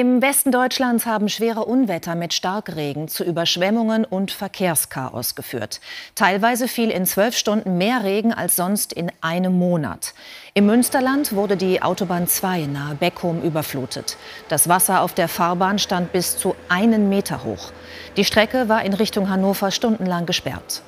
Im Westen Deutschlands haben schwere Unwetter mit Starkregen zu Überschwemmungen und Verkehrschaos geführt. Teilweise fiel in zwölf Stunden mehr Regen als sonst in einem Monat. Im Münsterland wurde die Autobahn 2 nahe Beckum überflutet. Das Wasser auf der Fahrbahn stand bis zu einen Meter hoch. Die Strecke war in Richtung Hannover stundenlang gesperrt.